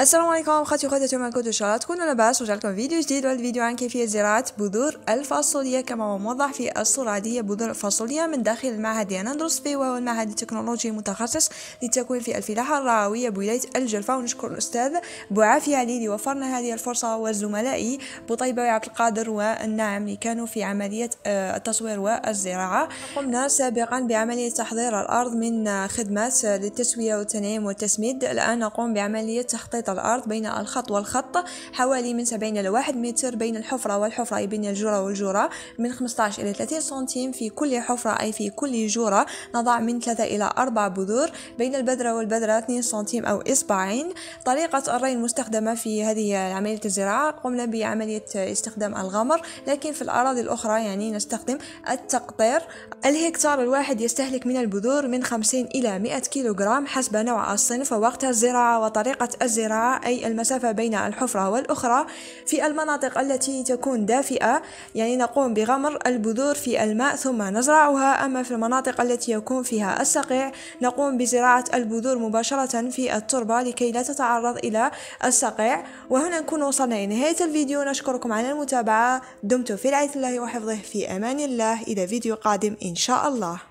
السلام عليكم خاتي وخواتاتي وما كنتوا ان شاء الله تكونوا لاباس لكم فيديو جديد وهذا الفيديو عن كيفيه زراعه بذور الفاصوليا كما هو موضح في الصوره العاديه بذور الفاصوليا من داخل المعهد اللي انا ندرس فيه وهو المعهد التكنولوجي المتخصص للتكوين في الفلاحه الرعويه بولايه الجلفه ونشكر الاستاذ بوعافيه علي اللي وفرنا هذه الفرصه وزملائي بطيبه وعبد القادر والناعم اللي كانوا في عمليه التصوير والزراعه قمنا سابقا بعمليه تحضير الارض من خدمات للتسويه والتنعيم والتسميد الان نقوم بعمليه تخطيط الأرض بين الخط والخط حوالي من 70 إلى 1 متر بين الحفرة والحفرة أي بين الجرة والجرة من 15 إلى 30 سنتيم في كل حفرة أي في كل جرة نضع من 3 إلى 4 بذور بين البذرة والبذرة 2 سنتيم أو إصبعين طريقة الري المستخدمة في هذه عملية الزراعة قمنا بعملية استخدام الغمر لكن في الأراضي الأخرى يعني نستخدم التقطير الهكتار الواحد يستهلك من البذور من 50 إلى 100 كيلوغرام حسب نوع الصنف ووقت الزراعة وطريقة الزراعة أي المسافة بين الحفرة والأخرى في المناطق التي تكون دافئة يعني نقوم بغمر البذور في الماء ثم نزرعها أما في المناطق التي يكون فيها الصقيع نقوم بزراعة البذور مباشرة في التربة لكي لا تتعرض إلى الصقيع وهنا نكون وصلنا إلى نهاية الفيديو نشكركم على المتابعة دمتم في رعاية الله وحفظه في أمان الله إلى فيديو قادم إن شاء الله